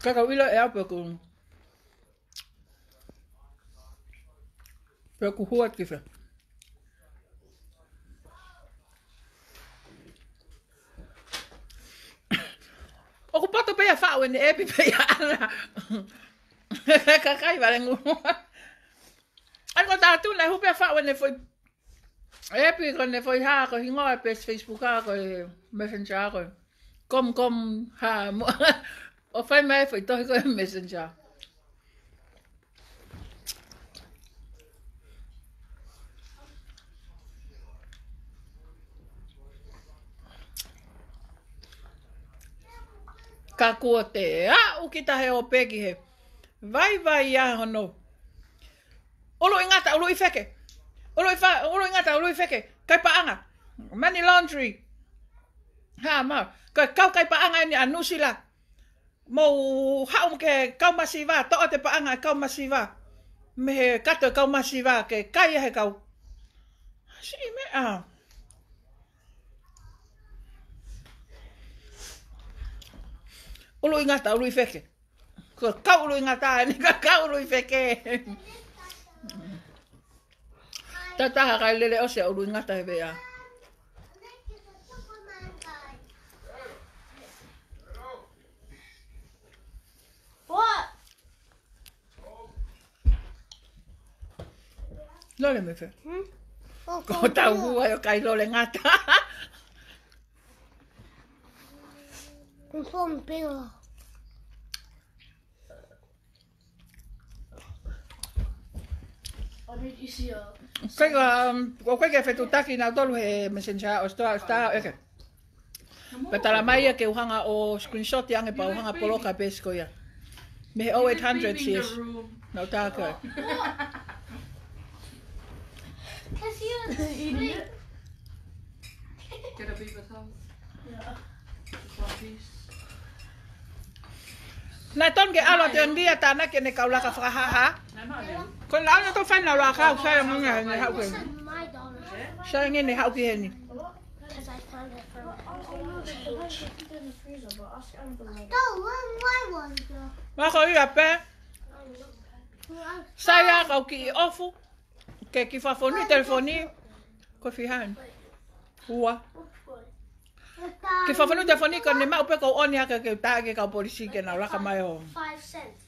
Kaka wila ya peku. Peku huwa kifaa. o Ocupa tu peia fa wen epi peia ana. Kakai vale ngu. Ai tá tatu na hu peia fa wen foi. Epi ko ne foi ha ko hingo e pes Facebook ha ko Messenger ko. Kom kom ha. O foi mais foi to ko Messenger. ka kua te a o ki tahe o peki he. Vai vai ia hono. Olo i ngata, olo i feke. Olo i, fa, olo i ngata, olo i feke. Kai paanga. anga. Money laundry. Ha ma. Kai kau kai paanga anga e anu sila. Mau hau ke kau masiva. Toa te paanga anga e kau masiva. Me kato e kau masiva ke kai he kau. Si me a. Ah. o lo inga ta o lo ifeke ko ka o lo inga ta e ni ka ka o lo ifeke tata ha ka lele o se o lo inga ta e bea Lole me fe. Hmm? Ko tau hua yo kai lole ngata. Een zonnebril. Kijk, um, kijk even tu taki na tolu he messenger o sta sta eke. Petala mai ke uhanga o screenshot yang e pa uhanga poloka pesko ya. Me 800 sis. No taka. Cause he was asleep. Get a beaver's house. Yeah. one piece. na ton ge ala ton dia ta na ke ne ka ula ka fa ha ha ko la na to fa na la ka sa mo nga ne ha ko sa nge ne ha ko ni ma ko yu pe. sa ya ki ofu ke ki fa fonu telefoni ko fi han Wa. Ke fa fa no ja fani kan ne ma upe ko oni aka ke ta ke ka polisi ke na la ka mai ho. 5 cents.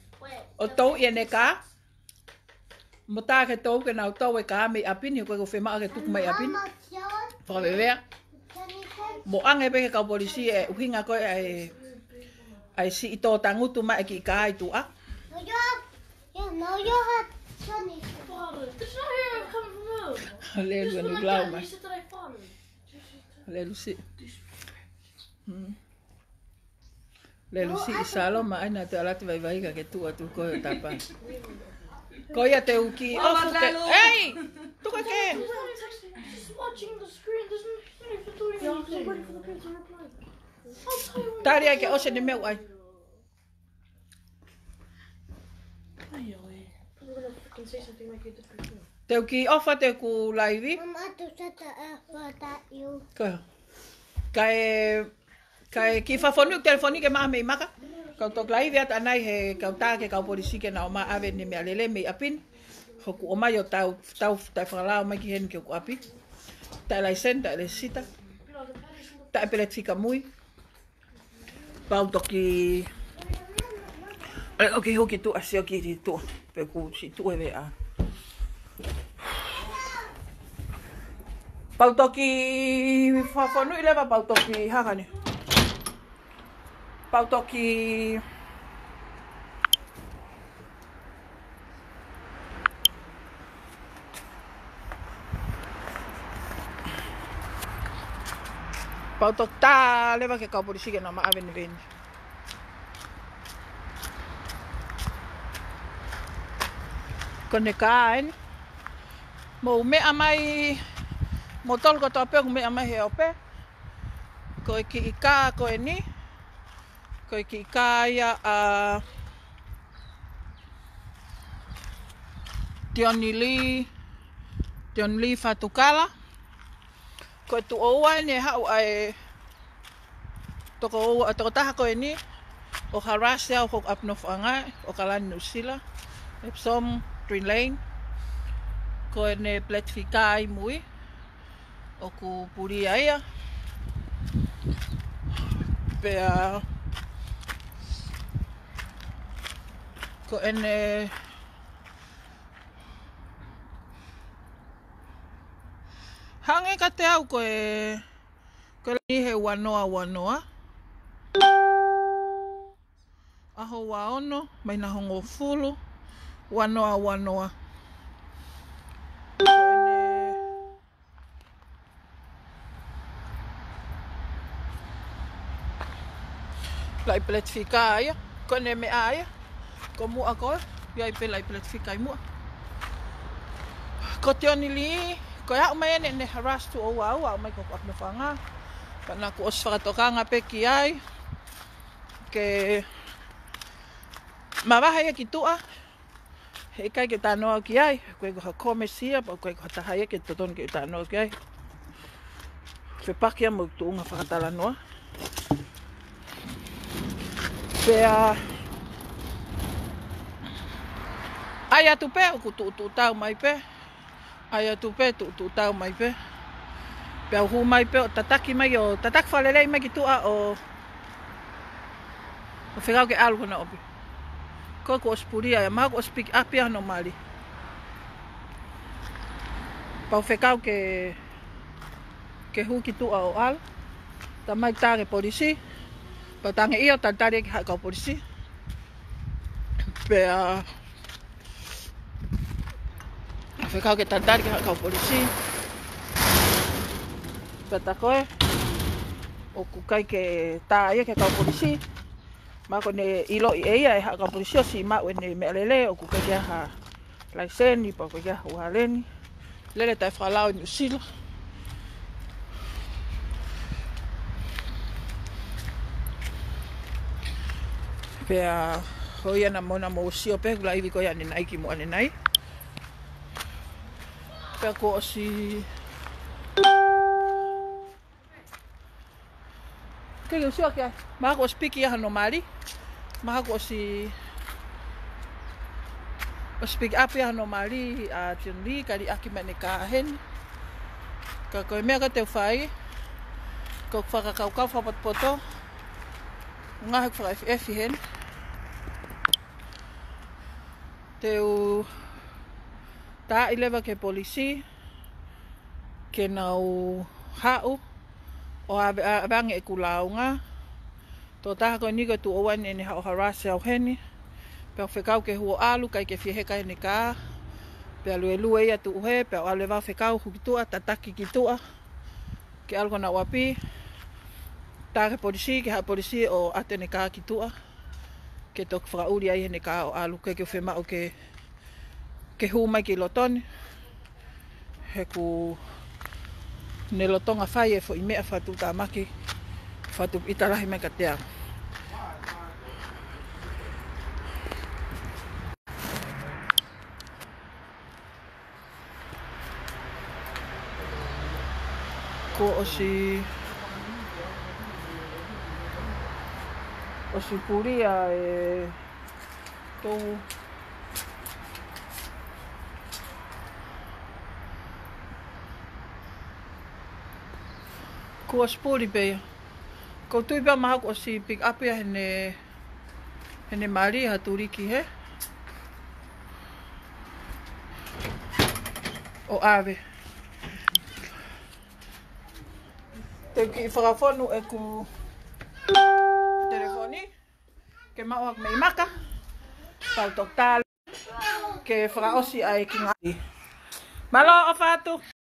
O to ye ne ka. Mo ta ke to ke na to we ka mi api ni ko ko fe ma ke tuk mai api. Fa be be. Mo an e be ke ka polisi e u hinga ko e ai si ito tangu tu ma ki ka ai tu a. Yo. Yo no yo ha. Hallelujah, glow, man. Hallelujah. Hmm. Le lu si salo ma ai na te alati vai vai ka ke tu atu ko e tapa. Ko ia te uki. o Ola, te... Hey! Tu ka ke? Tari ai ke ose ni meu ai. Te uki ofa te ku laivi. Mama, tu sata a ah, fata iu. Ka e... Kai ki fa fonu telefoni ke mame maka. Ka to klai vet anai he ka ta ke ka polisi ke na ma ave ni me alele me apin. Ho ku oma yo tau tau ta fa la ma ki hen ke ku api. Ta la senta le sita. Ta epilepsika mui. Pa to ki Ai okay ho ki tu asi o ki ri tu. Pe ku si tu ve a. Pautoki, fafonu ileva pautoki, hagane. ni pautoki ta leva ke polisi ke nama aven vende. Kone mau mau me amai motol kota mau me amai heope. Ko ki ika ko ini. koe ki kāia a Tioni Lee, Tioni Lee Whatukala. Koe tu oua e ne hau ai toko oua, toko taha koe ni, o Harasia, o Hoku Apno Whangai, o Kalani Nusila, Epsom, Green Lane. Koe ne Blackfika ai mui, o ku puri aia. Pea... en eh, hange ka te au ko e ko ni he wanoa wanoa aho wa ono mai na hongo fulu wanoa wanoa eh, Lai plet aia, kone me aia. ko mua ko ya i pela i pela te fika i mua ko te onili ko ia e umai ene ne haras tu o wau a umai ko kua me whanga pana ku os whakatokanga pe ki ai ke ma waha ia ki tua he kai ke tānoa ki ai koe ko ha kome sia pa koe ko ha taha ia ke toton ke tānoa ki ai pe pakia mo tu unga whakatala noa Pea... Uh, Ai atu pe, ku tu tu tau mai pe. Ai atu pe, tu tu tau mai pe. Pe hu mai pe, o tataki mai o tatak falelei mai ki tu o. O fegau ke alu na opi. Ko e ko spuria, ma ko speak up ya no mali. Pa fegau ke ke hu ki tu a o al. Ta mai tare polisi. Pa tange ia tatare ki ha ka polisi. Pe a phải cái Whekau ke tantari ki hakau polisi. Peta koe. O kukai ke tā ia ke hakau polisi. Ma kone ilo i eia e hakau polisi o si mau ene mealele o kukai ke ha laiseni pa koe ke ha uhaleni. Lele tai whalau ni usila. Pea hoi ana mona mô usio pe kula iwi koe ane nai ki mo ane nai. Pea ko asi. Kei o siwa kia. Maha ko asi piki aha no maari. Maha ko asi... O speak up ya no mari a tinri kali aki mane ka hen. Ka ko me ka te fai. Ko fa ka ka fa pat poto. Nga ha fa fi hen. Teu u ta i lewa ke polisi ke nau hau o avange e kulaunga tō taha koe niga tu owan e ne hao harase au heni pia whekau ke huo alu kai ke fieheka e ne ka pia lue lue ia tu uhe pia o alewa whekau hukitua tataki kitua ke algo na wapi ta ke polisi ke hao polisi o ate ne ka kitua ke tok whakauri ai e ne ka o alu ke ke o ke ke hu mai ki lotone he ku ne lotonga fai e fo i mea fatu tā maki fatu i tarahi mai ka te au ko o si o si puria e tō Ko sporti be. Ko tu ba ma ko si pick up ya ne. Ne mari e ha turi ki he. O ave. Te ki fra fonu e ku. Telefoni. Ke ma ok me maka. Pa total. Ke fra osi ai ki ngai. Malo o fatu.